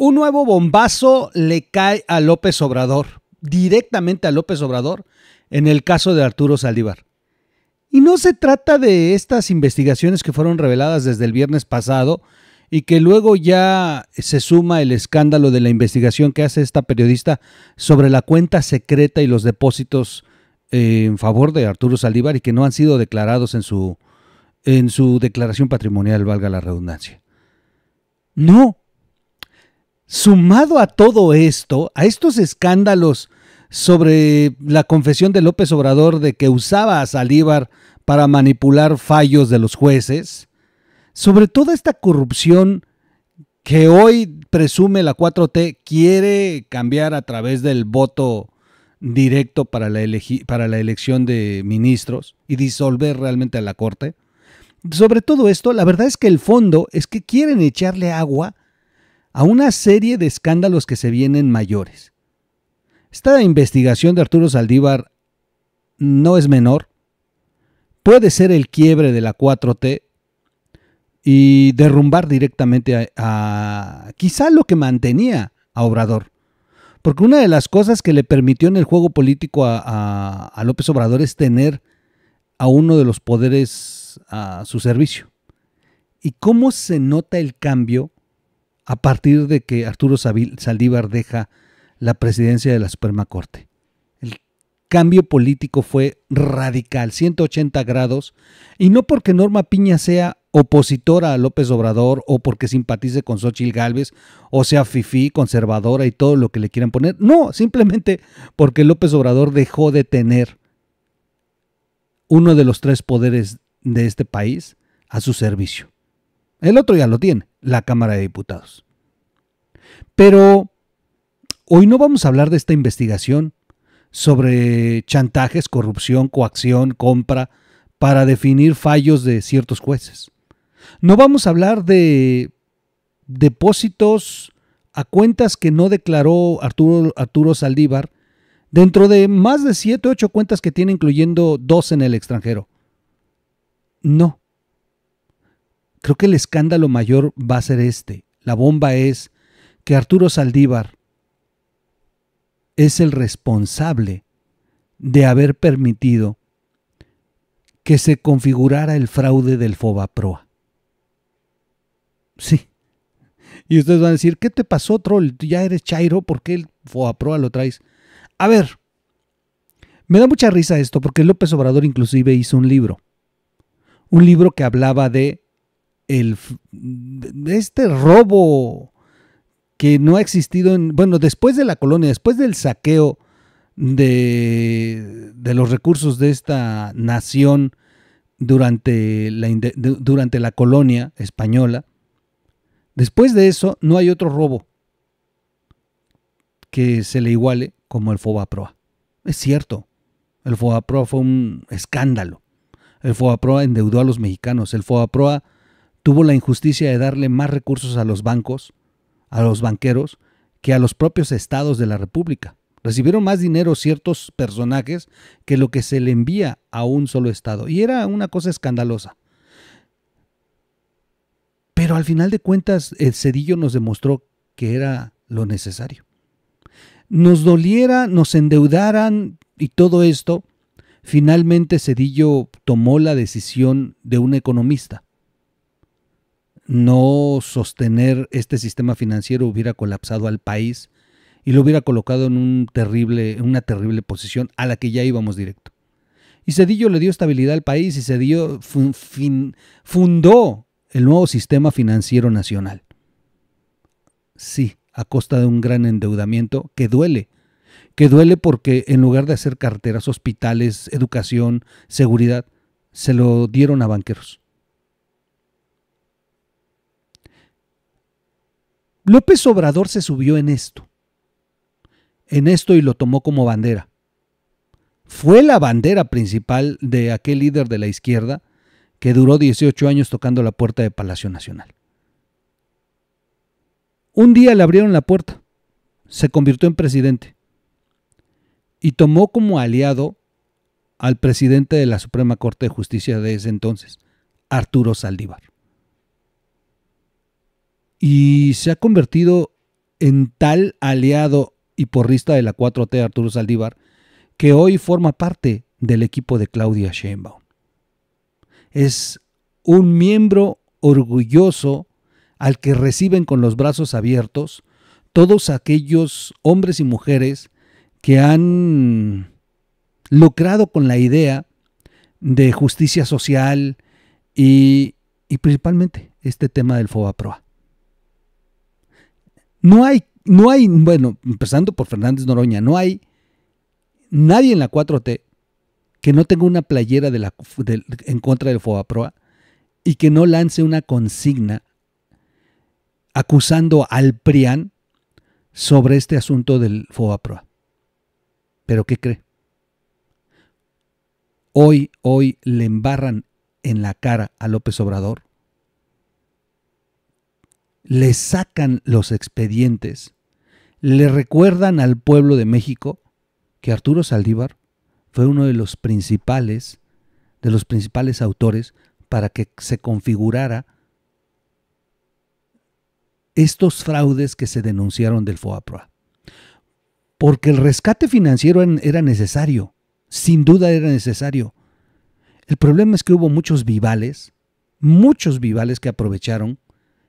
Un nuevo bombazo le cae a López Obrador, directamente a López Obrador, en el caso de Arturo Saldívar. Y no se trata de estas investigaciones que fueron reveladas desde el viernes pasado y que luego ya se suma el escándalo de la investigación que hace esta periodista sobre la cuenta secreta y los depósitos eh, en favor de Arturo Saldívar y que no han sido declarados en su, en su declaración patrimonial, valga la redundancia. No, Sumado a todo esto, a estos escándalos sobre la confesión de López Obrador de que usaba a Salívar para manipular fallos de los jueces, sobre toda esta corrupción que hoy presume la 4T quiere cambiar a través del voto directo para la, para la elección de ministros y disolver realmente a la Corte. Sobre todo esto, la verdad es que el fondo es que quieren echarle agua a una serie de escándalos que se vienen mayores. Esta investigación de Arturo Saldívar no es menor. Puede ser el quiebre de la 4T y derrumbar directamente a, quizá lo que mantenía a Obrador. Porque una de las cosas que le permitió en el juego político a López Obrador es tener a uno de los poderes a su servicio. ¿Y cómo se nota el cambio a partir de que Arturo Saldívar deja la presidencia de la Suprema Corte. El cambio político fue radical, 180 grados, y no porque Norma Piña sea opositora a López Obrador o porque simpatice con Xochitl Gálvez o sea fifí, conservadora y todo lo que le quieran poner. No, simplemente porque López Obrador dejó de tener uno de los tres poderes de este país a su servicio. El otro ya lo tiene, la Cámara de Diputados. Pero hoy no vamos a hablar de esta investigación sobre chantajes, corrupción, coacción, compra, para definir fallos de ciertos jueces. No vamos a hablar de depósitos a cuentas que no declaró Arturo, Arturo Saldívar dentro de más de 7 o 8 cuentas que tiene, incluyendo dos en el extranjero. No. Creo que el escándalo mayor va a ser este. La bomba es que Arturo Saldívar es el responsable de haber permitido que se configurara el fraude del FOBAPROA. Sí. Y ustedes van a decir, ¿qué te pasó, troll? ya eres Chairo? ¿Por qué el FOBAPROA lo traes? A ver, me da mucha risa esto porque López Obrador inclusive hizo un libro. Un libro que hablaba de el, este robo que no ha existido en, bueno, después de la colonia, después del saqueo de, los recursos de esta nación durante la, durante la colonia española, después de eso no hay otro robo que se le iguale como el Fobaproa. Es cierto, el Fobaproa fue un escándalo. El Fobaproa endeudó a los mexicanos, el Fobaproa... Proa tuvo la injusticia de darle más recursos a los bancos, a los banqueros, que a los propios estados de la República. Recibieron más dinero ciertos personajes que lo que se le envía a un solo estado. Y era una cosa escandalosa. Pero al final de cuentas, el Cedillo nos demostró que era lo necesario. Nos doliera, nos endeudaran y todo esto, finalmente Cedillo tomó la decisión de un economista no sostener este sistema financiero hubiera colapsado al país y lo hubiera colocado en, una terrible posición a la que ya íbamos directo. Y Cedillo le dio estabilidad al país y Cedillo fundó el nuevo sistema financiero nacional. Sí, a costa de un gran endeudamiento que duele, que duele porque en lugar de hacer carteras, hospitales, educación, seguridad, se lo dieron a banqueros. López Obrador se subió en esto, en esto y lo tomó como bandera. Fue la bandera principal de aquel líder de la izquierda que duró 18 años tocando la puerta de Palacio Nacional. Un día le abrieron la puerta, se convirtió en presidente y tomó como aliado al presidente de la Suprema Corte de Justicia de ese entonces, Arturo Saldívar y se ha convertido en tal aliado y porrista de la 4T Arturo Saldívar que hoy forma parte del equipo de Claudia Sheinbaum. Es un miembro orgulloso al que reciben con los brazos abiertos todos aquellos hombres y mujeres que han lucrado con la idea de justicia social y, y principalmente este tema del PROA. No hay, no hay, bueno, empezando por Fernández Noroña, no hay nadie en la 4T que no tenga una playera en contra del FOBAPROA y que no lance una consigna acusando al PRIAN sobre este asunto del FOBAPROA. Pero ¿qué cree? Hoy, hoy le embarran en la cara a López Obrador le sacan los expedientes, le recuerdan al pueblo de México que Arturo Saldívar fue uno de los principales, de los principales autores para que se configurara estos fraudes que se denunciaron del FOAPROA. Porque el rescate financiero era necesario, sin duda era necesario. El problema es que hubo muchos vivales, muchos vivales que aprovecharon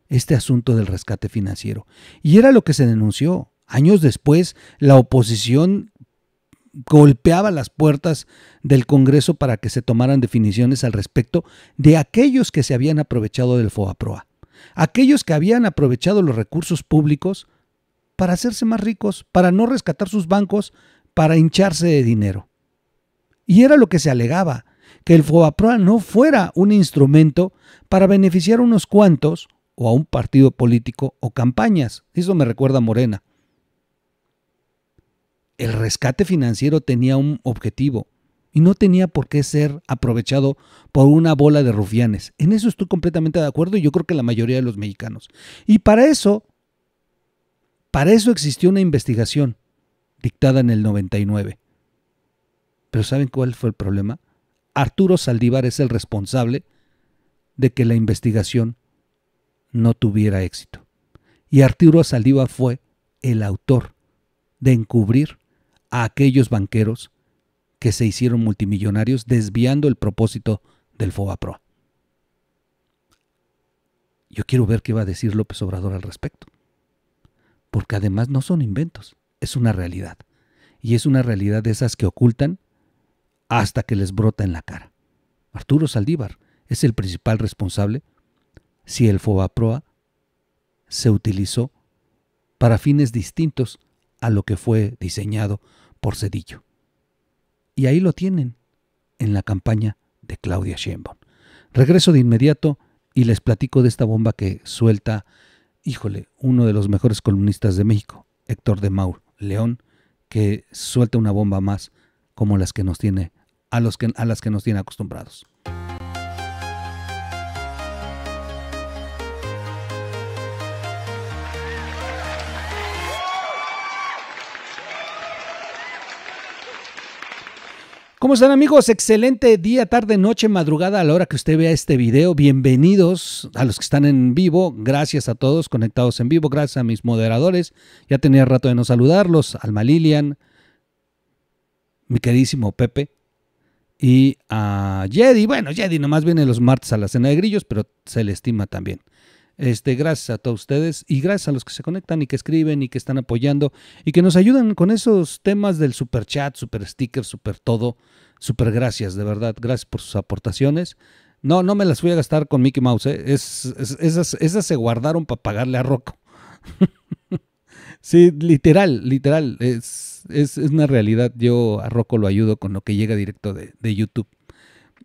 este asunto del rescate financiero. Y era lo que se denunció. Años después, la oposición golpeaba las puertas del Congreso para que se tomaran definiciones al respecto de aquellos que se habían aprovechado del ProA aquellos que habían aprovechado los recursos públicos para hacerse más ricos, para no rescatar sus bancos, para hincharse de dinero. Y era lo que se alegaba, que el ProA no fuera un instrumento para beneficiar a unos cuantos o a un partido político o campañas. Eso me recuerda a Morena. El rescate financiero tenía un objetivo y no tenía por qué ser aprovechado por una bola de rufianes. En eso estoy completamente de acuerdo y yo creo que la mayoría de los mexicanos. Y para eso, para eso existió una investigación dictada en el 99. Pero ¿saben cuál fue el problema? Arturo Saldívar es el responsable de que la investigación no tuviera éxito. Y Arturo Saldívar fue el autor de encubrir a aquellos banqueros que se hicieron multimillonarios desviando el propósito del PRO. Yo quiero ver qué va a decir López Obrador al respecto. Porque además no son inventos, es una realidad. Y es una realidad de esas que ocultan hasta que les brota en la cara. Arturo Saldívar es el principal responsable si el Fobaproa se utilizó para fines distintos a lo que fue diseñado por Cedillo. Y ahí lo tienen, en la campaña de Claudia Sheinbaum. Regreso de inmediato y les platico de esta bomba que suelta, híjole, uno de los mejores columnistas de México, Héctor de Maur, León, que suelta una bomba más como las que nos tiene, a, los que, a las que nos tiene acostumbrados. ¿Cómo están amigos? Excelente día, tarde, noche, madrugada a la hora que usted vea este video. Bienvenidos a los que están en vivo. Gracias a todos conectados en vivo. Gracias a mis moderadores. Ya tenía rato de no saludarlos. Alma Lilian, mi queridísimo Pepe y a Jedi. Bueno, Jedi nomás viene los martes a la cena de grillos, pero se le estima también. Este, gracias a todos ustedes y gracias a los que se conectan y que escriben y que están apoyando y que nos ayudan con esos temas del super chat, super sticker, super todo. Super gracias, de verdad. Gracias por sus aportaciones. No, no me las voy a gastar con Mickey Mouse. ¿eh? esas, esas se guardaron para pagarle a Rocco. sí, literal, literal. Es, una realidad. Yo a Rocco lo ayudo con lo que llega directo de YouTube.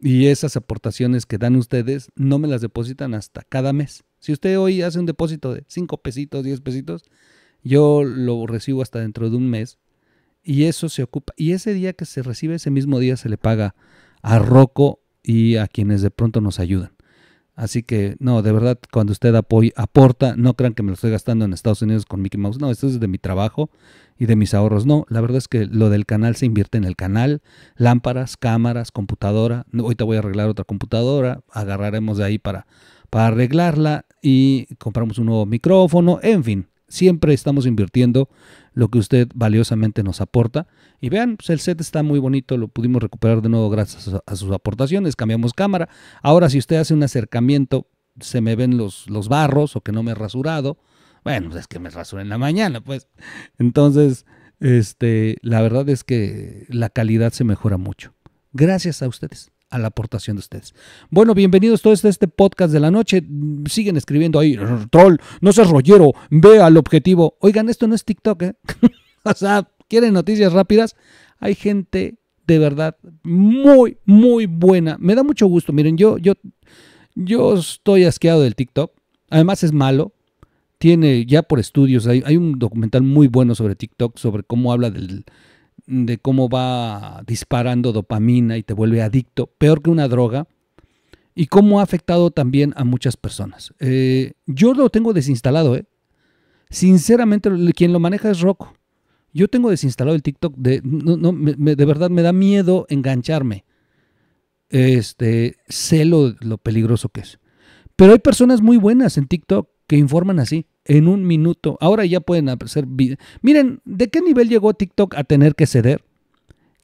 Y esas aportaciones que dan ustedes no me las depositan hasta cada mes. Si usted hoy hace un depósito de 5 pesitos, 10 pesitos, yo lo recibo hasta dentro de un mes y eso se ocupa. Y ese día que se recibe, ese mismo día se le paga a Rocco y a quienes de pronto nos ayudan. Así que, no, de verdad, cuando usted aporta, no crean que me lo estoy gastando en Estados Unidos con Mickey Mouse. No, esto es de mi trabajo y de mis ahorros. No, la verdad es que lo del canal se invierte en el canal, lámparas, cámaras, computadora. Ahorita voy a arreglar otra computadora, agarraremos de ahí para para arreglarla y compramos un nuevo micrófono, en fin, siempre estamos invirtiendo lo que usted valiosamente nos aporta. Y vean, pues, el set está muy bonito, lo pudimos recuperar de nuevo gracias a sus aportaciones, cambiamos cámara. Ahora si usted hace un acercamiento, se me ven los, los barros o que no me he rasurado. Bueno, pues, es que me rasuré en la mañana, pues. Entonces, este, la verdad es que la calidad se mejora mucho. Gracias a ustedes a la aportación de ustedes. Bueno, bienvenidos todos a este podcast de la noche. Siguen escribiendo ahí, troll, no seas rollero, ve al objetivo. Oigan, esto no es TikTok, ¿eh? o sea, ¿quieren noticias rápidas? Hay gente de verdad muy, muy buena. Me da mucho gusto. Miren, yo, yo, yo estoy asqueado del TikTok. Además es malo. Tiene ya por estudios, hay un documental muy bueno sobre TikTok, sobre cómo habla del, de cómo va disparando dopamina y te vuelve adicto, peor que una droga, y cómo ha afectado también a muchas personas. Eh, yo lo tengo desinstalado, ¿eh? Sinceramente, quien lo maneja es Rocco. Yo tengo desinstalado el TikTok, de, de verdad me da miedo engancharme. Este, sé lo, lo peligroso que es. Pero hay personas muy buenas en TikTok que informan así, en un minuto. Ahora ya pueden hacer videos Miren, ¿de qué nivel llegó TikTok a tener que ceder?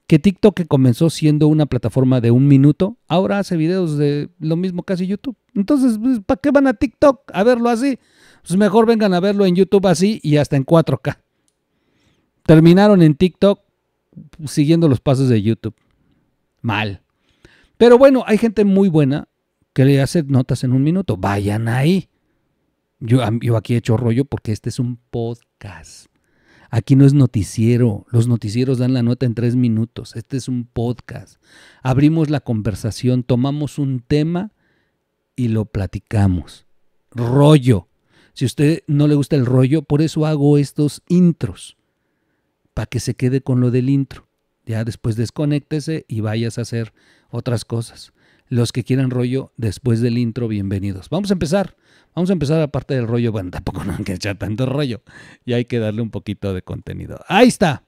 Que TikTok que comenzó siendo una plataforma de un minuto, ahora hace videos de lo mismo casi YouTube. Entonces, pues, ¿para qué van a TikTok a verlo así? Pues mejor vengan a verlo en YouTube así y hasta en 4K. Terminaron en TikTok siguiendo los pasos de YouTube. Mal. Pero bueno, hay gente muy buena que le hace notas en un minuto. Vayan ahí. Yo, aquí he hecho rollo porque este es un podcast. Aquí no es noticiero. Los noticieros dan la nota en tres minutos. Este es un podcast. Abrimos la conversación, tomamos un tema y lo platicamos. Rollo. Si a usted no le gusta el rollo, por eso hago estos intros. Para que se quede con lo del intro. Ya después desconéctese y vayas a hacer otras cosas. Los que quieran rollo, después del intro, bienvenidos. Vamos a empezar. Vamos a empezar aparte del rollo, bueno, tampoco no hay que echar tanto rollo. Y hay que darle un poquito de contenido. Ahí está.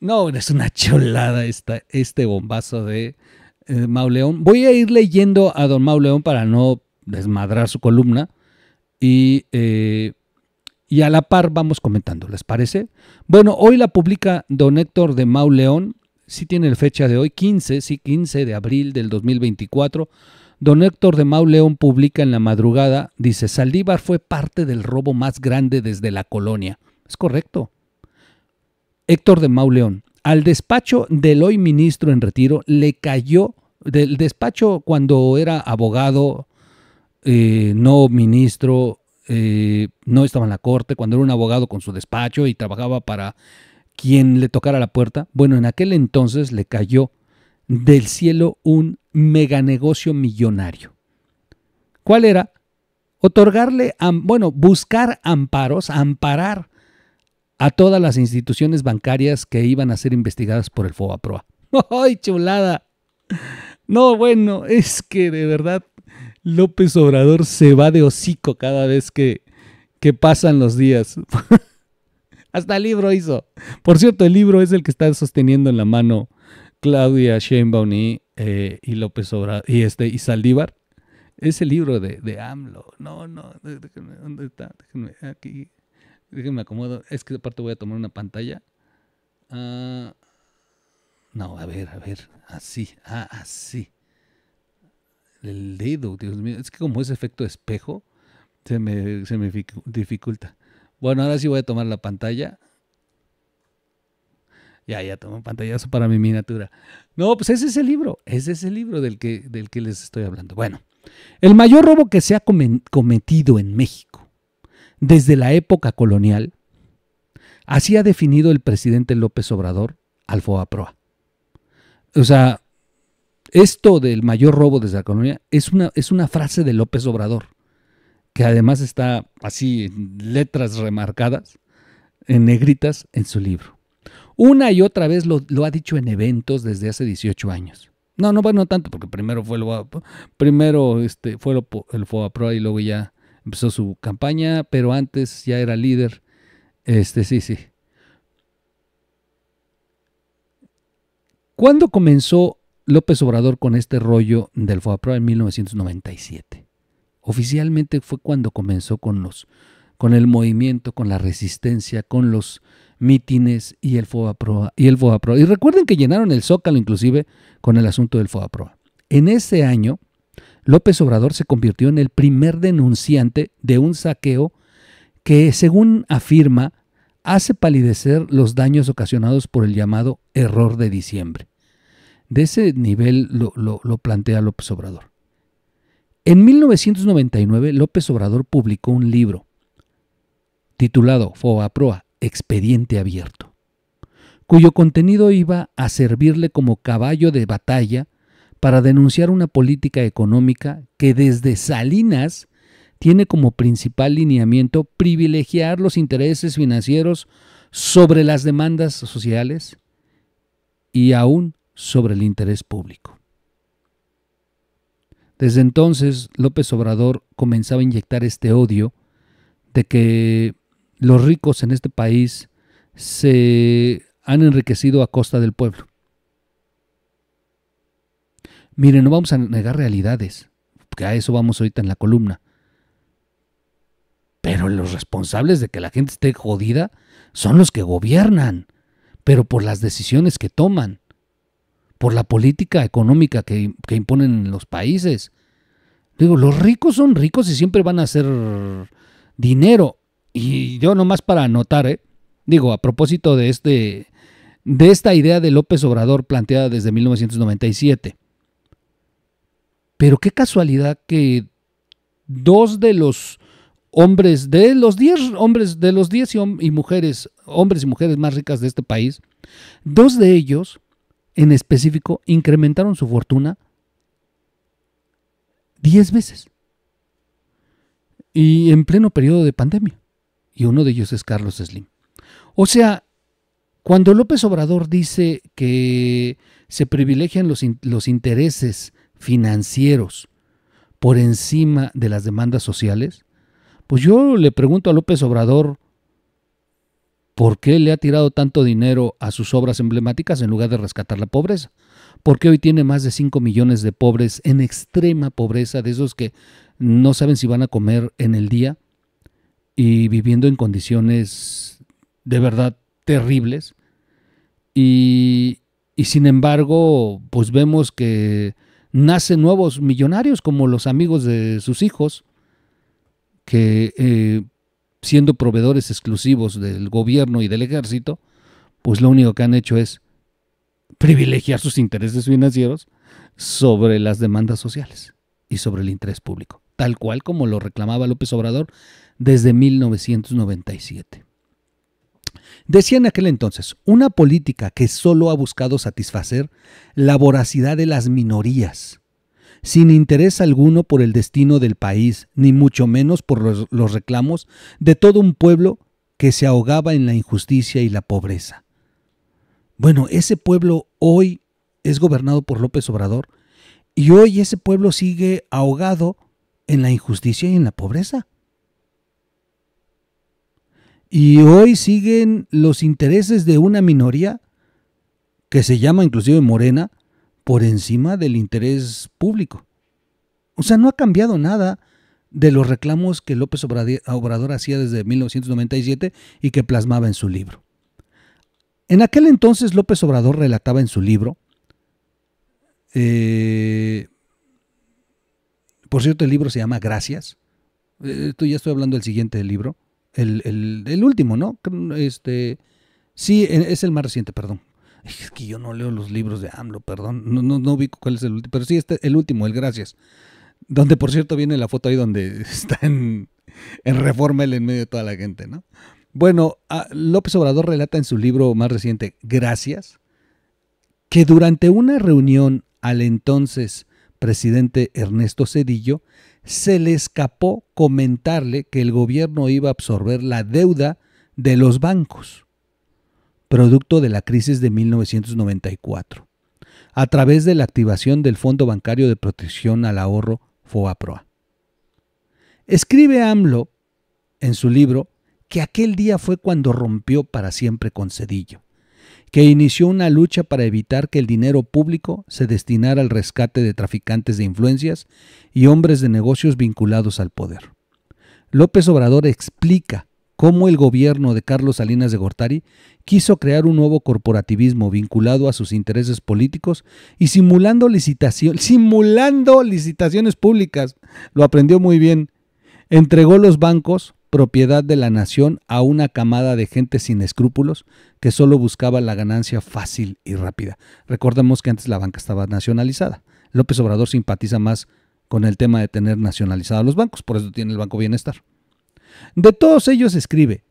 No, es una cholada esta, este bombazo de eh, Mau León. Voy a ir leyendo a don Mauleón para no desmadrar su columna. Y, eh, y a la par vamos comentando, ¿les parece? Bueno, hoy la publica don Héctor de Mauleón. Sí tiene la fecha de hoy, 15, sí, 15 de abril del 2024. Don Héctor de Mauleón publica en la madrugada, dice, Saldívar fue parte del robo más grande desde la colonia. Es correcto. Héctor de Mauleón, al despacho del hoy ministro en retiro le cayó, del despacho cuando era abogado, eh, no ministro, eh, no estaba en la corte, cuando era un abogado con su despacho y trabajaba para quien le tocara la puerta, bueno, en aquel entonces le cayó del cielo un meganegocio millonario. ¿Cuál era? Otorgarle, bueno, buscar amparos, amparar a todas las instituciones bancarias que iban a ser investigadas por el FOBAPROA. ¡Ay, chulada! No, bueno, es que de verdad López Obrador se va de hocico cada vez que, que pasan los días. Hasta el libro hizo. Por cierto, el libro es el que está sosteniendo en la mano Claudia Sheinbaum y, eh, y López Obrador y, este, y Saldívar. Ese libro de, de AMLO. No, no, déjenme, ¿dónde está? Déjenme, aquí. Déjenme acomodo. Es que aparte voy a tomar una pantalla. Ah, no, a ver, a ver. Así, ah, así. El dedo, Dios mío. Es que como es efecto espejo, se me, se me dificulta. Bueno, ahora sí voy a tomar la pantalla. Ya, ya tomo un pantallazo para mi miniatura. No, pues ese es el libro, ese es el libro del que, del que les estoy hablando. Bueno, el mayor robo que se ha cometido en México desde la época colonial, así ha definido el presidente López Obrador al Proa. O sea, esto del mayor robo desde la colonia es una, es una frase de López Obrador, que además está así en letras remarcadas, en negritas, en su libro. Una y otra vez lo, ha dicho en eventos desde hace 18 años. No, no, bueno, tanto, porque primero fue el primero este, fue el y luego ya empezó su campaña, pero antes ya era líder. Este, sí, sí. ¿Cuándo comenzó López Obrador con este rollo del pro en 1997? Oficialmente fue cuando comenzó con los con el movimiento, con la resistencia, con los mítines y el proa Y, el y recuerden que llenaron el Zócalo inclusive con el asunto del proa En ese año, López Obrador se convirtió en el primer denunciante de un saqueo que, según afirma, hace palidecer los daños ocasionados por el llamado error de diciembre. De ese nivel lo, plantea López Obrador. En 1999, López Obrador publicó un libro titulado proa expediente abierto, cuyo contenido iba a servirle como caballo de batalla para denunciar una política económica que desde Salinas tiene como principal lineamiento privilegiar los intereses financieros sobre las demandas sociales y aún sobre el interés público. Desde entonces, López Obrador comenzaba a inyectar este odio de que los ricos en este país se han enriquecido a costa del pueblo. Miren, no vamos a negar realidades, que a eso vamos ahorita en la columna. Pero los responsables de que la gente esté jodida son los que gobiernan, pero por las decisiones que toman, por la política económica que, que imponen en los países. Digo, los ricos son ricos y siempre van a hacer dinero. Y yo nomás para anotar, ¿eh? digo, a propósito de, este, de esta idea de López Obrador planteada desde 1997. Pero qué casualidad que dos de los hombres, de los diez hombres, de los diez y, mujeres, hombres y mujeres más ricas de este país, dos de ellos en específico incrementaron su fortuna diez veces. Y en pleno periodo de pandemia y uno de ellos es Carlos Slim. O sea, cuando López Obrador dice que se privilegian los, intereses financieros por encima de las demandas sociales, pues yo le pregunto a López Obrador, ¿Por qué le ha tirado tanto dinero a sus obras emblemáticas en lugar de rescatar la pobreza? ¿Por qué hoy tiene más de 5 millones de pobres en extrema pobreza, de esos que no saben si van a comer en el día? y viviendo en condiciones de verdad terribles. Y, sin embargo, pues vemos que nacen nuevos millonarios como los amigos de sus hijos, que eh, siendo proveedores exclusivos del gobierno y del ejército, pues lo único que han hecho es privilegiar sus intereses financieros sobre las demandas sociales y sobre el interés público tal cual como lo reclamaba López Obrador desde 1997. Decía en aquel entonces, una política que solo ha buscado satisfacer la voracidad de las minorías, sin interés alguno por el destino del país, ni mucho menos por los reclamos de todo un pueblo que se ahogaba en la injusticia y la pobreza. Bueno, ese pueblo hoy es gobernado por López Obrador y hoy ese pueblo sigue ahogado en la injusticia y en la pobreza. Y hoy siguen los intereses de una minoría que se llama inclusive Morena por encima del interés público. O sea, no ha cambiado nada de los reclamos que López Obrador hacía desde 1997 y que plasmaba en su libro. En aquel entonces López Obrador relataba en su libro eh, por cierto, el libro se llama Gracias. Eh, eh, Tú ya estoy hablando del siguiente libro. El, último, ¿no? Mm, este, sí, es el más reciente, perdón. Es que yo no leo los libros de AMLO, perdón. No, no, ubico cuál es el último. Pero sí, este, el último, el Gracias. Donde, por cierto, viene la foto ahí donde está en, en reforma el en medio de toda la gente, ¿no? Bueno, ah, López Obrador relata en su libro más reciente, Gracias, que durante una reunión al entonces presidente Ernesto Cedillo, se le escapó comentarle que el gobierno iba a absorber la deuda de los bancos, producto de la crisis de 1994, a través de la activación del Fondo Bancario de Protección al Ahorro FOAPROA. Escribe AMLO en su libro que aquel día fue cuando rompió para siempre con Cedillo que inició una lucha para evitar que el dinero público se destinara al rescate de traficantes de influencias y hombres de negocios vinculados al poder. López Obrador explica cómo el gobierno de Carlos Salinas de Gortari quiso crear un nuevo corporativismo vinculado a sus intereses políticos y simulando, licitaciones públicas. Lo aprendió muy bien. Entregó los bancos, propiedad de la nación a una camada de gente sin escrúpulos que solo buscaba la ganancia fácil y rápida. Recordemos que antes la banca estaba nacionalizada. López Obrador simpatiza más con el tema de tener nacionalizados los bancos, por eso tiene el Banco Bienestar. De todos ellos escribe,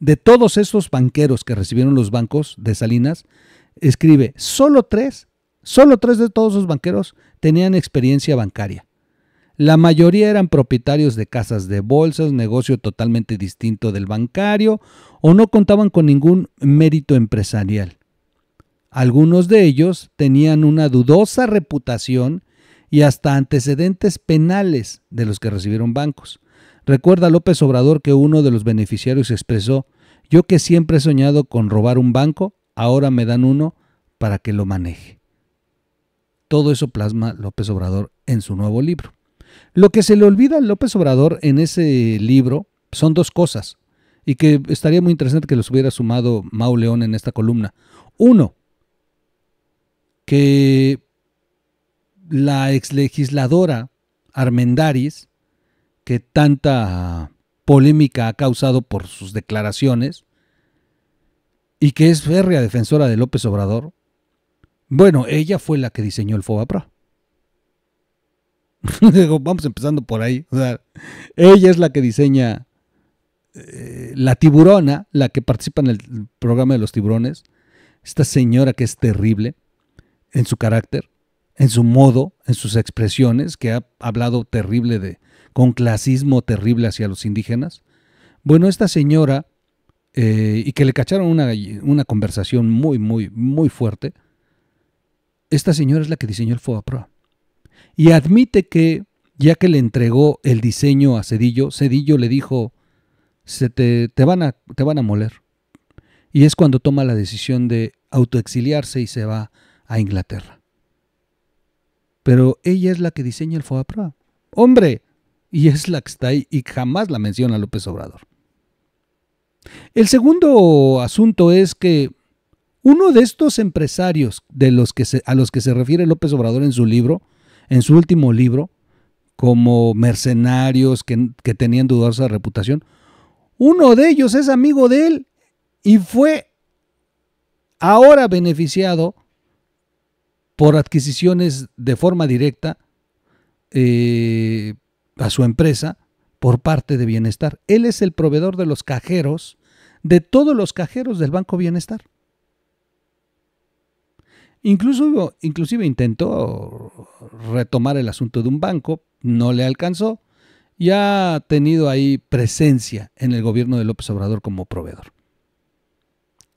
de todos esos banqueros que recibieron los bancos de Salinas, escribe, solo tres, solo tres de todos los banqueros tenían experiencia bancaria. La mayoría eran propietarios de casas de bolsas, negocio totalmente distinto del bancario, o no contaban con ningún mérito empresarial. Algunos de ellos tenían una dudosa reputación y hasta antecedentes penales de los que recibieron bancos. Recuerda López Obrador que uno de los beneficiarios expresó, yo que siempre he soñado con robar un banco, ahora me dan uno para que lo maneje. Todo eso plasma López Obrador en su nuevo libro. Lo que se le olvida a López Obrador en ese libro son dos cosas, y que estaría muy interesante que los hubiera sumado Mau León en esta columna. Uno, que la exlegisladora Armendaris, que tanta polémica ha causado por sus declaraciones, y que es férrea defensora de López Obrador, bueno, ella fue la que diseñó el FOBAPRA. vamos empezando por ahí. ella es la que diseña eh, la tiburona, la que participa en el programa de los tiburones. Esta señora que es terrible en su carácter, en su modo, en sus expresiones, que ha hablado terrible de, con clasismo terrible hacia los indígenas. Bueno, esta señora, eh, y que le cacharon una, conversación muy, muy, muy fuerte, esta señora es la que diseñó el FOA y admite que, ya que le entregó el diseño a Cedillo, Cedillo le dijo, Se te, van a, te van a moler. Y es cuando toma la decisión de autoexiliarse y se va a Inglaterra. Pero ella es la que diseña el FOAPRA. ¡Hombre! Y es la que está ahí y jamás la menciona López Obrador. El segundo asunto es que uno de estos empresarios de los que a los que se refiere López Obrador en su libro en su último libro como mercenarios que, tenían dudosa reputación. Uno de ellos es amigo de él y fue ahora beneficiado por adquisiciones de forma directa eh, a su empresa por parte de Bienestar. Él es el proveedor de los cajeros, de todos los cajeros del Banco Bienestar. Incluso, inclusive intentó retomar el asunto de un banco, no le alcanzó y ha tenido ahí presencia en el gobierno de López Obrador como proveedor.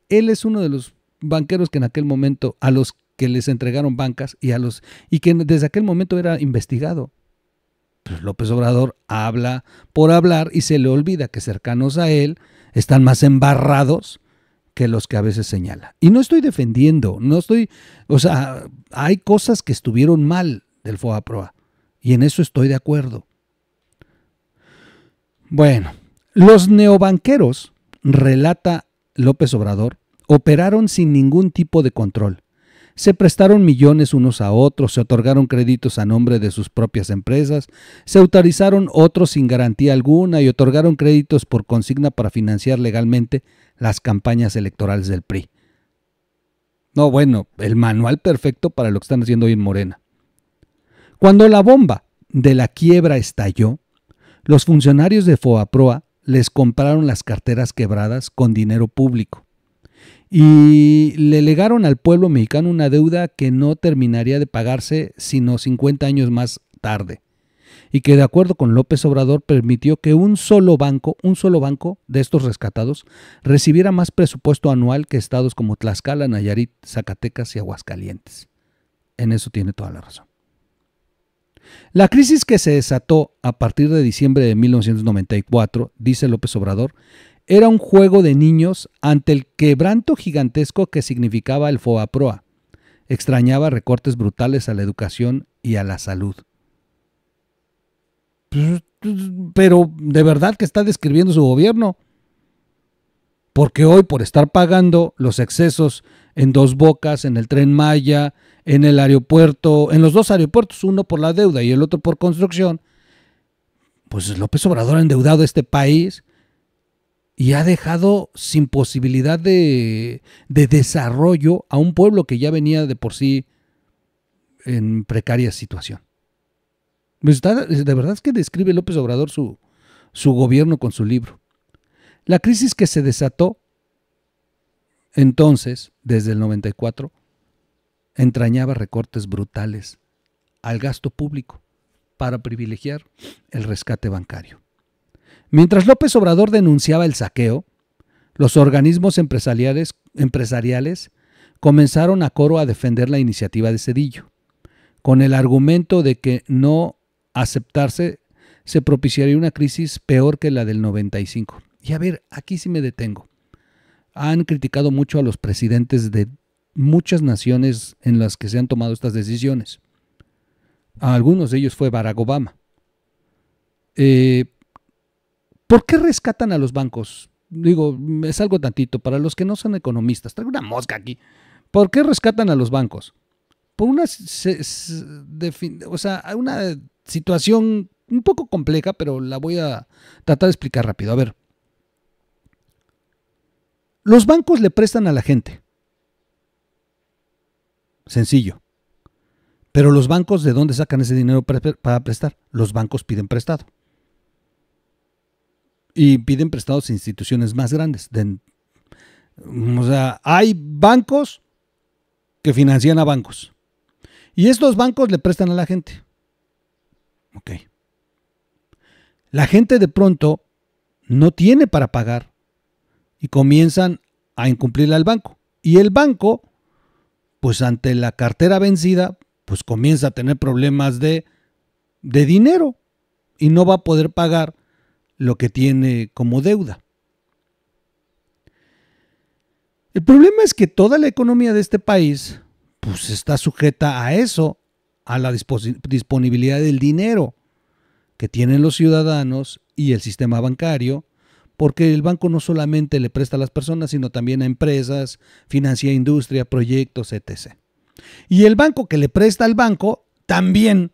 Él es uno de los banqueros que en aquel momento a los que les entregaron bancas y a los y que desde aquel momento era investigado. Pues López Obrador habla por hablar y se le olvida que cercanos a él están más embarrados que los que a veces señala. Y no estoy defendiendo, no estoy, o sea, hay cosas que estuvieron mal del FOAPROA y en eso estoy de acuerdo. Bueno, los neobanqueros, relata López Obrador, operaron sin ningún tipo de control se prestaron millones unos a otros, se otorgaron créditos a nombre de sus propias empresas, se autorizaron otros sin garantía alguna y otorgaron créditos por consigna para financiar legalmente las campañas electorales del PRI. No, bueno, el manual perfecto para lo que están haciendo hoy en Morena. Cuando la bomba de la quiebra estalló, los funcionarios de Foaproa les compraron las carteras quebradas con dinero público y le legaron al pueblo mexicano una deuda que no terminaría de pagarse sino 50 años más tarde y que de acuerdo con López Obrador permitió que un solo banco, un solo banco de estos rescatados recibiera más presupuesto anual que estados como Tlaxcala, Nayarit, Zacatecas y Aguascalientes. En eso tiene toda la razón. La crisis que se desató a partir de diciembre de 1994, dice López Obrador, era un juego de niños ante el quebranto gigantesco que significaba el FOAPROA. Extrañaba recortes brutales a la educación y a la salud. Pues, pero de verdad que está describiendo su gobierno. Porque hoy, por estar pagando los excesos en dos bocas, en el tren Maya, en el aeropuerto, en los dos aeropuertos, uno por la deuda y el otro por construcción, pues López Obrador ha endeudado este país y ha dejado sin posibilidad de, desarrollo a un pueblo que ya venía de por sí en precaria situación. de verdad es que describe López Obrador su, su gobierno con su libro. La crisis que se desató entonces, desde el 94, entrañaba recortes brutales al gasto público para privilegiar el rescate bancario. Mientras López Obrador denunciaba el saqueo, los organismos empresariales, empresariales comenzaron a coro a defender la iniciativa de Cedillo, con el argumento de que no aceptarse se propiciaría una crisis peor que la del 95. Y a ver, aquí sí me detengo. Han criticado mucho a los presidentes de muchas naciones en las que se han tomado estas decisiones. A algunos de ellos fue Barack Obama. Eh, ¿Por qué rescatan a los bancos? Digo, es algo tantito, para los que no son economistas, traigo una mosca aquí. ¿Por qué rescatan a los bancos? Por una, una situación un poco compleja, pero la voy a tratar de explicar rápido. A ver, los bancos le prestan a la gente. Sencillo. Pero los bancos, ¿de dónde sacan ese dinero para prestar? Los bancos piden prestado y piden prestados a instituciones más grandes. o sea, hay bancos que financian a bancos. Y estos bancos le prestan a la gente. Ok. La gente de pronto no tiene para pagar y comienzan a incumplirle al banco. Y el banco, pues ante la cartera vencida, pues comienza a tener problemas de, de dinero y no va a poder pagar lo que tiene como deuda. El problema es que toda la economía de este país pues, está sujeta a eso, a la disponibilidad del dinero que tienen los ciudadanos y el sistema bancario, porque el banco no solamente le presta a las personas, sino también a empresas, financia industria, proyectos, etc. Y el banco que le presta al banco también,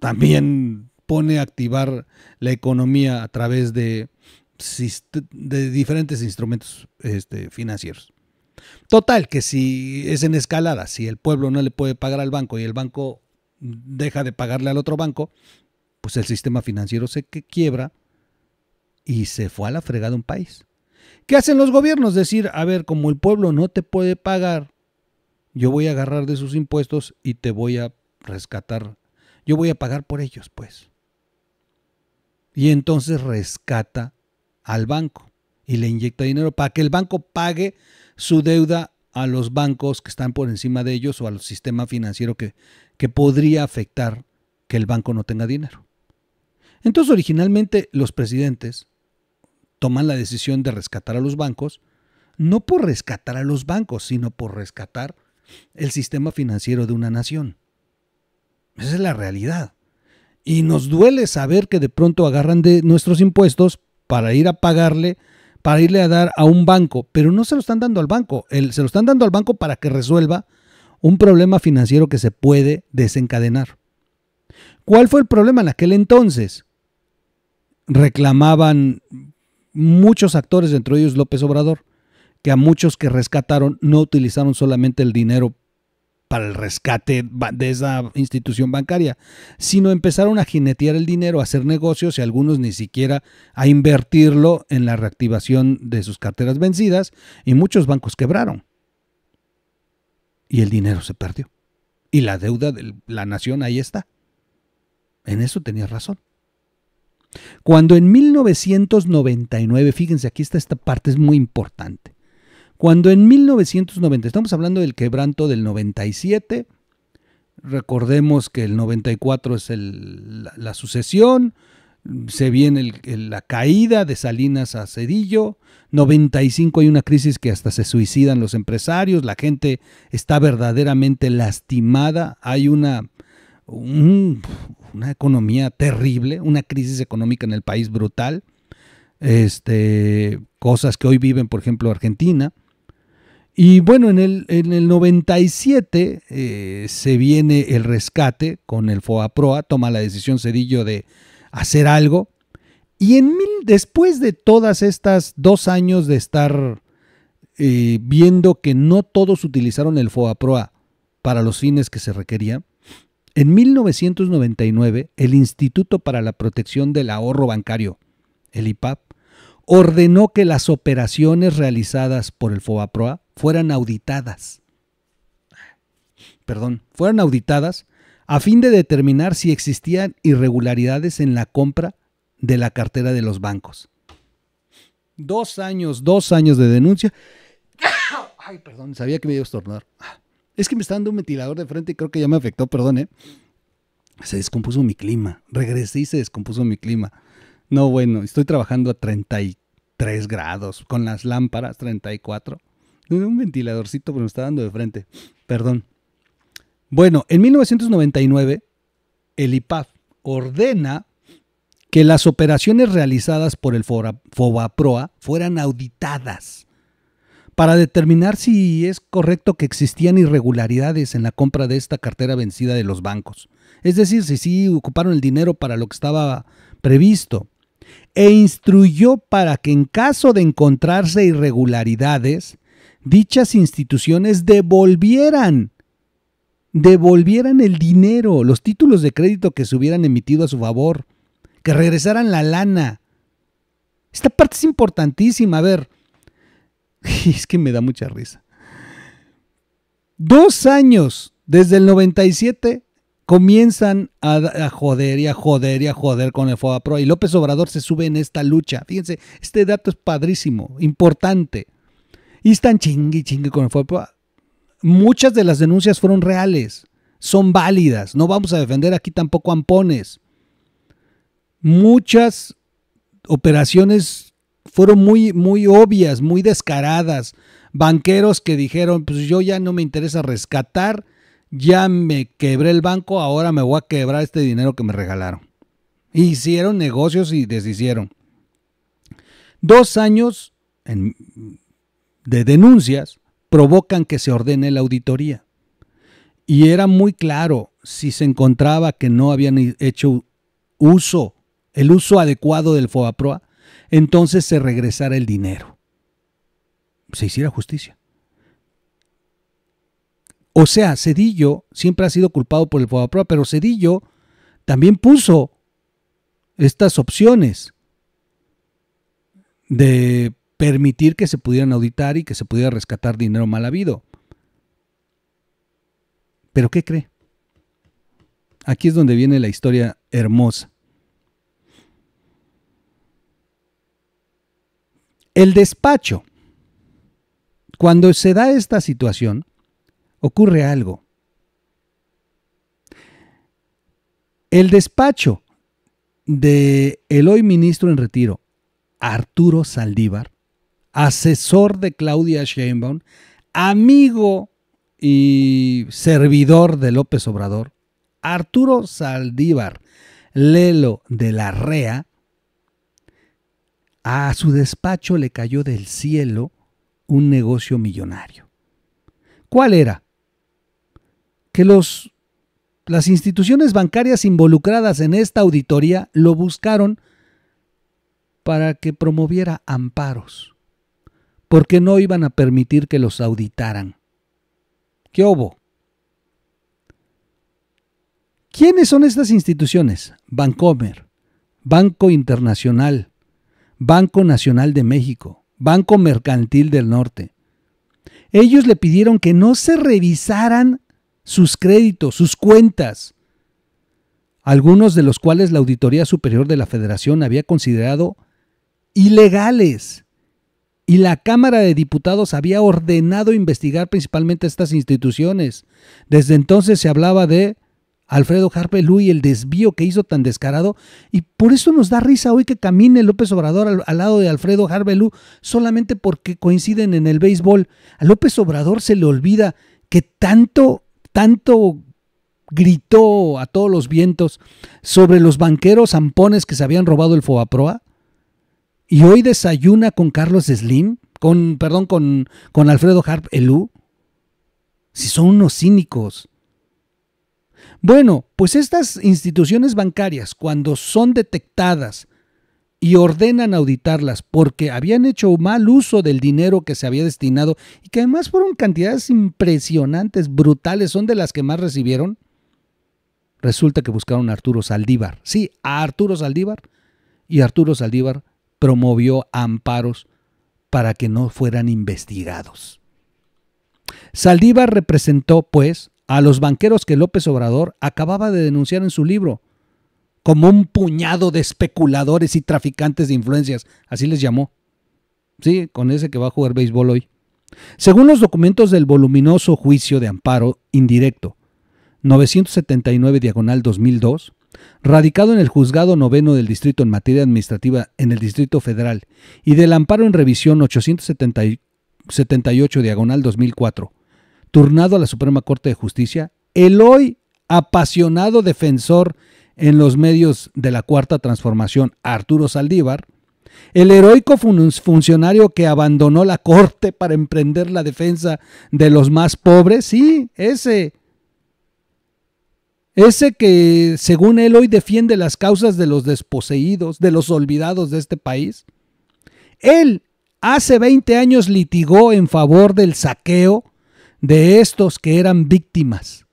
también pone a activar la economía a través de, diferentes instrumentos este, financieros. Total, que si es en escalada, si el pueblo no le puede pagar al banco y el banco deja de pagarle al otro banco, pues el sistema financiero se quiebra y se fue a la fregada un país. ¿Qué hacen los gobiernos? Decir, a ver, como el pueblo no te puede pagar, yo voy a agarrar de sus impuestos y te voy a rescatar. Yo voy a pagar por ellos, pues. Y entonces rescata al banco y le inyecta dinero para que el banco pague su deuda a los bancos que están por encima de ellos o al sistema financiero que, que podría afectar que el banco no tenga dinero. Entonces originalmente los presidentes toman la decisión de rescatar a los bancos, no por rescatar a los bancos, sino por rescatar el sistema financiero de una nación. Esa es la realidad. Y nos duele saber que de pronto agarran de nuestros impuestos para ir a pagarle, para irle a dar a un banco, pero no se lo están dando al banco, se lo están dando al banco para que resuelva un problema financiero que se puede desencadenar. ¿Cuál fue el problema en aquel entonces? Reclamaban muchos actores, entre ellos López Obrador, que a muchos que rescataron no utilizaron solamente el dinero para el rescate de esa institución bancaria, sino empezaron a jinetear el dinero, a hacer negocios y algunos ni siquiera a invertirlo en la reactivación de sus carteras vencidas y muchos bancos quebraron. Y el dinero se perdió. Y la deuda de la nación ahí está. En eso tenía razón. Cuando en 1999, fíjense, aquí está esta parte, es muy importante. Cuando en 1990, estamos hablando del quebranto del 97, recordemos que el 94 es la, sucesión, se viene la caída de Salinas a Cedillo, 95 hay una crisis que hasta se suicidan los empresarios, la gente está verdaderamente lastimada, hay una, una economía terrible, una crisis económica en el país brutal, este, cosas que hoy viven, por ejemplo, Argentina. Y bueno, en el, en el 97 eh, se viene el rescate con el Proa, toma la decisión Cedillo de hacer algo. Y en mil, después de todas estas dos años de estar eh, viendo que no todos utilizaron el Proa para los fines que se requerían, en 1999 el Instituto para la Protección del Ahorro Bancario, el IPAP, ordenó que las operaciones realizadas por el Proa fueran auditadas. Perdón, fueran auditadas a fin de determinar si existían irregularidades en la compra de la cartera de los bancos. Dos años, dos años de denuncia. Ay, perdón, sabía que me iba a estornar. Es que me está dando un ventilador de frente y creo que ya me afectó, perdón, ¿eh? Se descompuso mi clima. Regresé y se descompuso mi clima. No, bueno, estoy trabajando a 33 grados con las lámparas, 34. Un ventiladorcito, pero me está dando de frente. Perdón. Bueno, en 1999, el IPAF ordena que las operaciones realizadas por el FOBAPROA fueran auditadas para determinar si es correcto que existían irregularidades en la compra de esta cartera vencida de los bancos. Es decir, si sí ocuparon el dinero para lo que estaba previsto. E instruyó para que en caso de encontrarse irregularidades, dichas instituciones devolvieran, devolvieran el dinero, los títulos de crédito que se hubieran emitido a su favor, que regresaran la lana. Esta parte es importantísima, a ver, es que me da mucha risa. Dos años, desde el 97, comienzan a, joder y a joder y a joder con el FOBAPRO. Y López Obrador se sube en esta lucha. Fíjense, este dato es padrísimo, importante. Y están chingue chingue con el Muchas de las denuncias fueron reales, son válidas. No vamos a defender aquí tampoco ampones. Muchas operaciones fueron muy, muy obvias, muy descaradas. Banqueros que dijeron, pues yo ya no me interesa rescatar, ya me quebré el banco, ahora me voy a quebrar este dinero que me regalaron. Hicieron negocios y deshicieron. Dos años, en, de denuncias provocan que se ordene la auditoría. Y era muy claro si se encontraba que no habían hecho uso, el uso adecuado del Proa entonces se regresara el dinero. Se hiciera justicia. O sea, Cedillo siempre ha sido culpado por el FOBAPROA, pero Cedillo también puso estas opciones de permitir que se pudieran auditar y que se pudiera rescatar dinero mal habido. Pero ¿qué cree? Aquí es donde viene la historia hermosa. El despacho. Cuando se da esta situación, ocurre algo. El despacho de el hoy ministro en retiro, Arturo Saldívar, asesor de Claudia Sheinbaum, amigo y servidor de López Obrador, Arturo Saldívar Lelo de la REA, a su despacho le cayó del cielo un negocio millonario. ¿Cuál era? Que los, las instituciones bancarias involucradas en esta auditoría lo buscaron para que promoviera amparos porque no iban a permitir que los auditaran. ¿Qué hubo? ¿Quiénes son estas instituciones? Bancomer, Banco Internacional, Banco Nacional de México, Banco Mercantil del Norte. Ellos le pidieron que no se revisaran sus créditos, sus cuentas, algunos de los cuales la Auditoría Superior de la Federación había considerado ilegales. Y la Cámara de Diputados había ordenado investigar principalmente estas instituciones. Desde entonces se hablaba de Alfredo Harper y el desvío que hizo tan descarado. Y por eso nos da risa hoy que camine López Obrador al, lado de Alfredo Harp solamente porque coinciden en el béisbol. A López Obrador se le olvida que tanto, tanto gritó a todos los vientos sobre los banqueros zampones que se habían robado el Fobaproa y hoy desayuna con Carlos Slim, con, perdón, con, Alfredo Harp Elú. Si son unos cínicos. Bueno, pues estas instituciones bancarias, cuando son detectadas y ordenan auditarlas porque habían hecho mal uso del dinero que se había destinado y que además fueron cantidades impresionantes, brutales, son de las que más recibieron, resulta que buscaron a Arturo Saldívar. Sí, a Arturo Saldívar. Y Arturo Saldívar promovió amparos para que no fueran investigados. Saldívar representó, pues, a los banqueros que López Obrador acababa de denunciar en su libro como un puñado de especuladores y traficantes de influencias, así les llamó. Sí, con ese que va a jugar béisbol hoy. Según los documentos del voluminoso juicio de amparo indirecto, 979 diagonal 2002, radicado en el juzgado noveno del distrito en materia administrativa en el Distrito Federal y del amparo en revisión 878 diagonal 2004, turnado a la Suprema Corte de Justicia, el hoy apasionado defensor en los medios de la Cuarta Transformación, Arturo Saldívar, el heroico funcionario que abandonó la Corte para emprender la defensa de los más pobres, sí, ese ese que, según él, hoy defiende las causas de los desposeídos, de los olvidados de este país. Él hace 20 años litigó en favor del saqueo de estos que eran víctimas.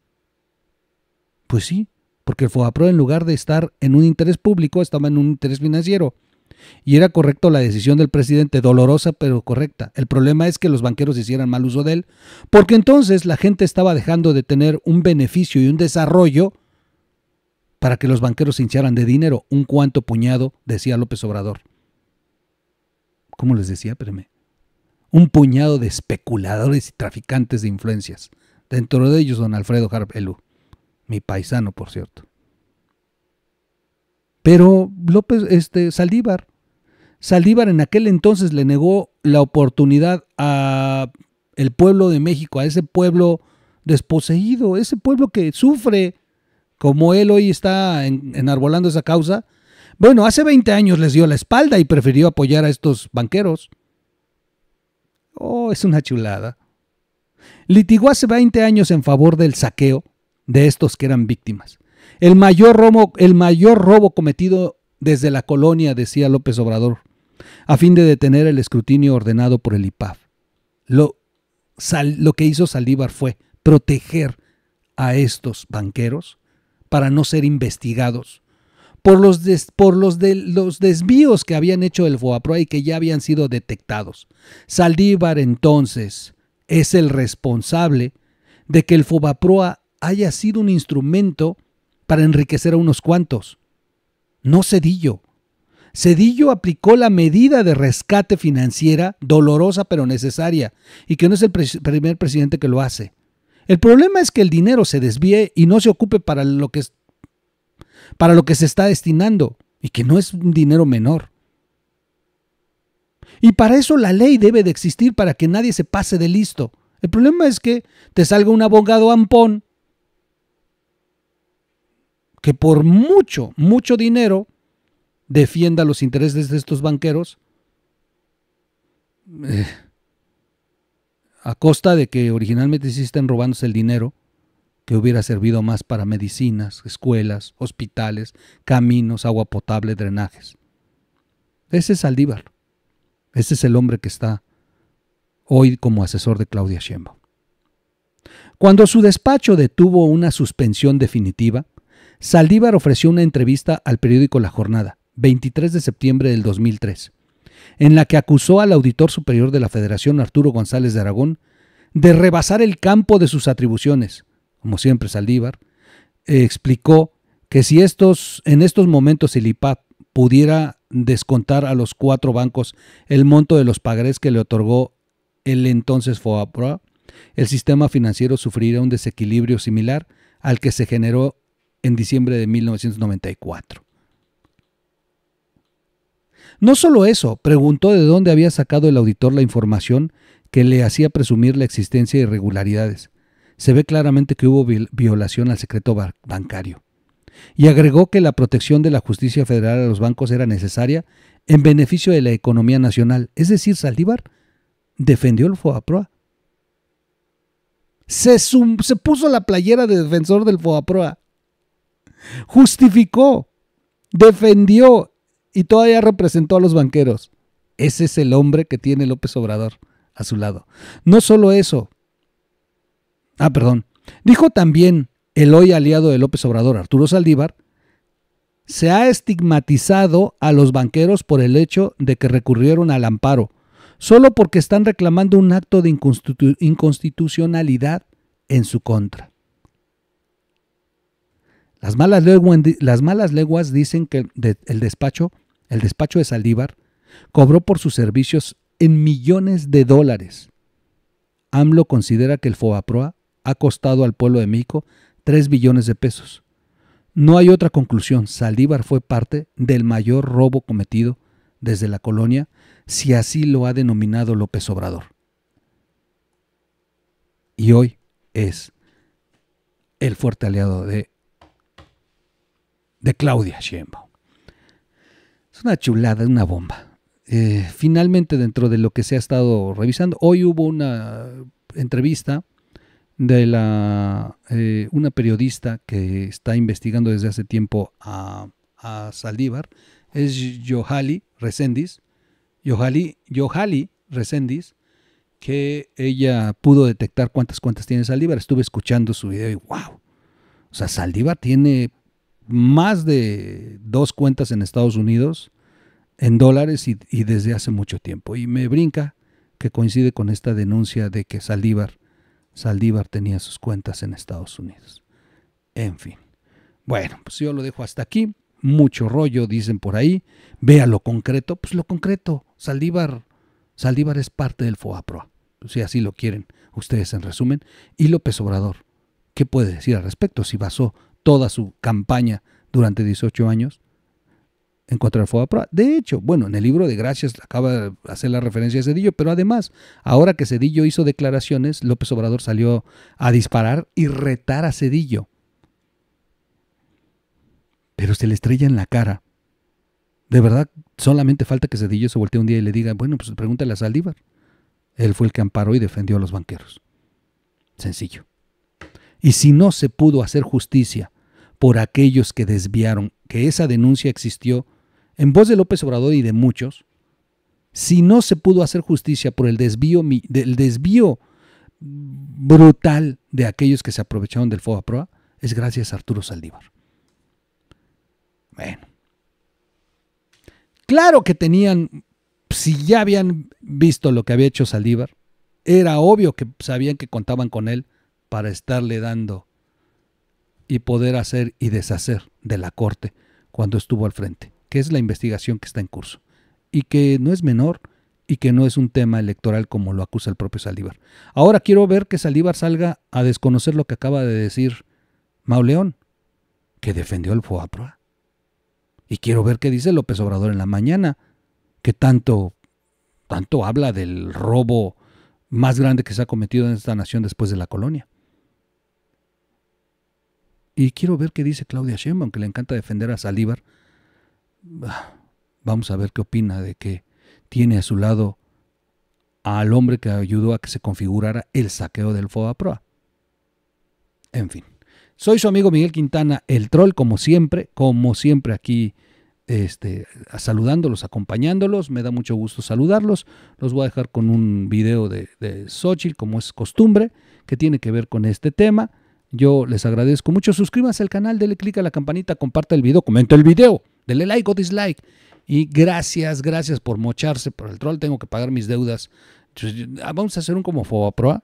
Pues sí, porque el pro en lugar de estar en un interés público, estaba en un interés financiero. Y era correcto la decisión del presidente, dolorosa pero correcta. El problema es que los banqueros hicieran mal uso de él, porque entonces la gente estaba dejando de tener un beneficio y un desarrollo para que los banqueros se hincharan de dinero, un cuanto puñado, decía López Obrador. ¿Cómo les decía? Premé? Un puñado de especuladores y traficantes de influencias. Dentro de ellos, don Alfredo Harpelú, mi paisano, por cierto. Pero López, este, Saldívar, Saldívar en aquel entonces le negó la oportunidad a el pueblo de México, a ese pueblo desposeído, ese pueblo que sufre, como él hoy está en, enarbolando esa causa. Bueno, hace 20 años les dio la espalda y prefirió apoyar a estos banqueros. Oh, es una chulada. Litigó hace 20 años en favor del saqueo de estos que eran víctimas. El mayor robo, el mayor robo cometido desde la colonia, decía López Obrador a fin de detener el escrutinio ordenado por el IPAF. Lo, que hizo Saldívar fue proteger a estos banqueros para no ser investigados por los, por de, los desvíos que habían hecho el Fobaproa y que ya habían sido detectados. Saldívar entonces es el responsable de que el FOBAPROA haya sido un instrumento para enriquecer a unos cuantos. No Cedillo, Cedillo aplicó la medida de rescate financiera, dolorosa pero necesaria, y que no es el primer presidente que lo hace. El problema es que el dinero se desvíe y no se ocupe para lo que, para lo que se está destinando, y que no es un dinero menor. Y para eso la ley debe de existir para que nadie se pase de listo. El problema es que te salga un abogado ampón que por mucho, mucho dinero defienda los intereses de estos banqueros eh, a costa de que originalmente hiciste estén robándose el dinero que hubiera servido más para medicinas, escuelas, hospitales, caminos, agua potable, drenajes. Ese es Saldívar Ese es el hombre que está hoy como asesor de Claudia Sheinbaum. Cuando su despacho detuvo una suspensión definitiva, Saldívar ofreció una entrevista al periódico La Jornada, 23 de septiembre del 2003, en la que acusó al auditor superior de la Federación, Arturo González de Aragón, de rebasar el campo de sus atribuciones. Como siempre, Saldívar eh, explicó que si estos, en estos momentos el IPAP pudiera descontar a los cuatro bancos el monto de los pagarés que le otorgó el entonces FOAPRA, el sistema financiero sufriría un desequilibrio similar al que se generó en diciembre de 1994. No solo eso, preguntó de dónde había sacado el auditor la información que le hacía presumir la existencia de irregularidades. Se ve claramente que hubo violación al secreto bancario. Y agregó que la protección de la justicia federal a los bancos era necesaria en beneficio de la economía nacional. Es decir, Saldívar defendió el FOAPROA. Se, se puso la playera de defensor del FOAPROA. Justificó, defendió y todavía representó a los banqueros. Ese es el hombre que tiene López Obrador a su lado. No solo eso. Ah, perdón. Dijo también el hoy aliado de López Obrador, Arturo Saldívar, se ha estigmatizado a los banqueros por el hecho de que recurrieron al amparo, solo porque están reclamando un acto de inconstitucionalidad en su contra. Las malas, las malas leguas dicen que el despacho el despacho de Saldívar, cobró por sus servicios en millones de dólares. AMLO considera que el FOBAPROA ha costado al pueblo de México 3 billones de pesos. No hay otra conclusión. Saldívar fue parte del mayor robo cometido desde la colonia, si así lo ha denominado López Obrador. Y hoy es el fuerte aliado de, de Claudia Sheinbaum una chulada, una bomba. Eh, finalmente, dentro de lo que se ha estado revisando, hoy hubo una entrevista de la, eh, una periodista que está investigando desde hace tiempo a, Saldívar, es Yohali Resendiz. Yohali, Yohali que ella pudo detectar cuántas cuentas tiene Saldívar. Estuve escuchando su video y wow. O sea, Saldívar tiene más de dos cuentas en Estados Unidos en dólares y, desde hace mucho tiempo. Y me brinca que coincide con esta denuncia de que Saldívar, Saldívar tenía sus cuentas en Estados Unidos. En fin. Bueno, pues yo lo dejo hasta aquí. Mucho rollo, dicen por ahí. Vea lo concreto. Pues lo concreto. Saldívar, Saldívar es parte del FOAPROA, si así lo quieren ustedes en resumen. Y López Obrador, ¿qué puede decir al respecto si basó toda su campaña durante 18 años en contra del FOBAPROA. De hecho, bueno, en el libro de gracias acaba de hacer la referencia a Cedillo, pero además, ahora que Cedillo hizo declaraciones, López Obrador salió a disparar y retar a Cedillo. Pero se le estrella en la cara. De verdad, solamente falta que Cedillo se voltee un día y le diga, bueno, pues pregúntale a Saldívar. Él fue el que amparó y defendió a los banqueros. Sencillo. Y si no se pudo hacer justicia por aquellos que desviaron, que esa denuncia existió, en voz de López Obrador y de muchos, si no se pudo hacer justicia por el desvío, del desvío brutal de aquellos que se aprovecharon del a Proa, es gracias a Arturo Saldívar. Bueno. Claro que tenían, si ya habían visto lo que había hecho Saldívar, era obvio que sabían que contaban con él para estarle dando y poder hacer y deshacer de la Corte cuando estuvo al frente, que es la investigación que está en curso, y que no es menor y que no es un tema electoral como lo acusa el propio Saldívar. Ahora quiero ver que Saldívar salga a desconocer lo que acaba de decir Mauleón, que defendió el FOAPROA. Y quiero ver qué dice López Obrador en la mañana, que tanto, tanto habla del robo más grande que se ha cometido en esta nación después de la colonia. Y quiero ver qué dice Claudia Sheinbaum, que le encanta defender a Salíbar. Ah, vamos a ver qué opina de que tiene a su lado al hombre que ayudó a que se configurara el saqueo del FOA Proa. En fin. Soy su amigo Miguel Quintana, el troll, como siempre, como siempre aquí este, saludándolos, acompañándolos. Me da mucho gusto saludarlos. Los voy a dejar con un video de, de Xochitl, como es costumbre, que tiene que ver con este tema. Yo les agradezco mucho. Suscríbanse al canal, denle click a la campanita, comparte el video, comenta el video, denle like o dislike. Y gracias, gracias por mocharse por el troll. Tengo que pagar mis deudas. Ah, vamos a hacer un como fobaproa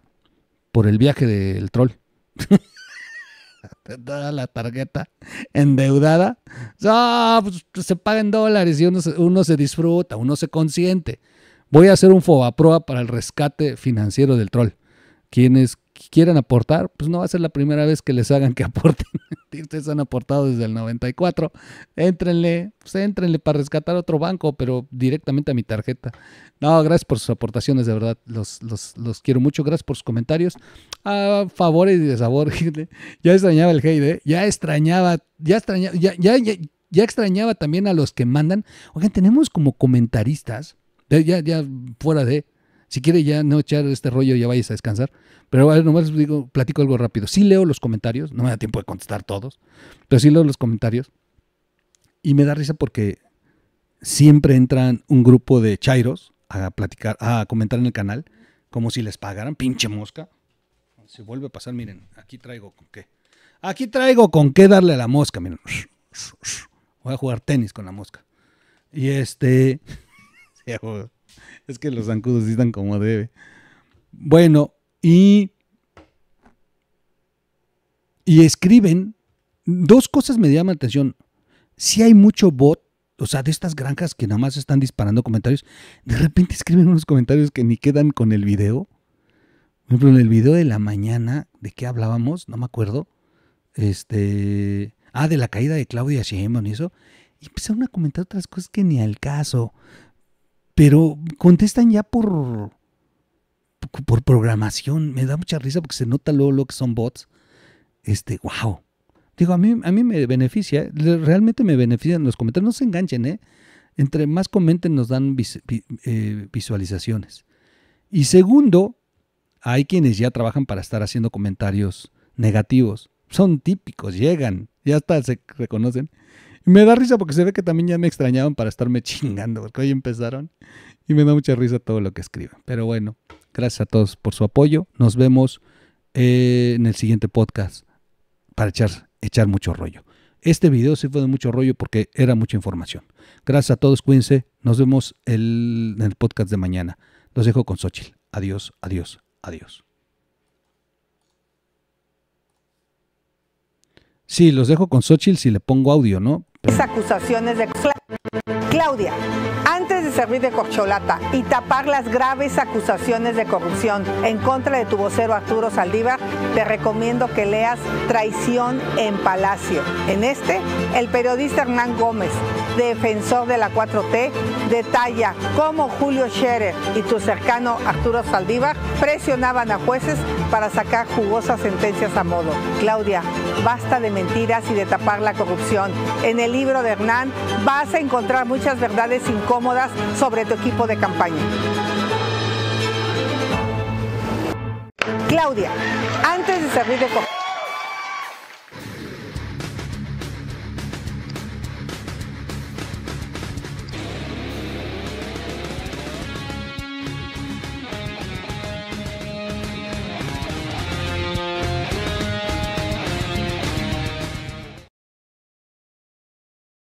por el viaje del troll. la tarjeta endeudada. Pues, se paga en dólares y uno se, disfruta, uno se consiente. Voy a hacer un FOBAPROA para el rescate financiero del troll. ¿Quién es quieren aportar, pues no va a ser la primera vez que les hagan que aporten. Ustedes han aportado desde el 94. Éntrenle, pues éntrenle para rescatar otro banco, pero directamente a mi tarjeta. No, gracias por sus aportaciones, de verdad. Los, los, los quiero mucho. Gracias por sus comentarios. A ah, favores favor y sabor ya extrañaba el heide ¿eh? Ya extrañaba, ya extrañaba, ya, ya, ya, extrañaba también a los que mandan. Oigan, tenemos como comentaristas, ya, ya fuera de si quiere ya no echar este rollo, ya vayas a descansar. Pero a ver, nomás digo, platico algo rápido. Sí leo los comentarios, no me da tiempo de contestar todos, pero sí leo los comentarios. Y me da risa porque siempre entran un grupo de chairos a platicar, a comentar en el canal, como si les pagaran, pinche mosca. Se vuelve a pasar, miren, aquí traigo con qué. Aquí traigo con qué darle a la mosca, miren. Voy a jugar tenis con la mosca. Y este... es que los zancudos están como debe. Bueno, y. Y escriben. Dos cosas me llaman atención. Si hay mucho bot, o sea, de estas granjas que nada más están disparando comentarios, de repente escriben unos comentarios que ni quedan con el video. Por ejemplo, en el video de la mañana, ¿de qué hablábamos? No me acuerdo. Este. Ah, de la caída de Claudia Sheinbaum y eso. Y empezaron a comentar otras cosas que ni al caso pero contestan ya por, por programación. Me da mucha risa porque se nota luego lo que son bots. Este, wow. Digo, a mí, a mí me beneficia, realmente me benefician los comentarios. No se enganchen, ¿eh? Entre más comenten nos dan eh, visualizaciones. Y segundo, hay quienes ya trabajan para estar haciendo comentarios negativos. Son típicos, llegan, ya hasta se reconocen. Me da risa porque se ve que también ya me extrañaban para estarme chingando, porque hoy empezaron y me da mucha risa todo lo que escriben. Pero bueno, gracias a todos por su apoyo. Nos vemos eh, en el siguiente podcast para echar, echar mucho rollo. Este video sí fue de mucho rollo porque era mucha información. Gracias a todos, cuídense. Nos vemos en el podcast de mañana. Los dejo con Xochitl. Adiós, adiós, adiós. Sí, los dejo con Xochitl si le pongo audio, ¿no? acusaciones de Claudia, antes de servir de corcholata y tapar las graves acusaciones de corrupción en contra de tu vocero Arturo Saldívar, te recomiendo que leas Traición en Palacio. En este, el periodista Hernán Gómez defensor de la 4T, detalla cómo Julio Scherer y tu cercano Arturo Saldívar presionaban a jueces para sacar jugosas sentencias a modo. Claudia, basta de mentiras y de tapar la corrupción. En el libro de Hernán vas a encontrar muchas verdades incómodas sobre tu equipo de campaña. Claudia, antes de servir de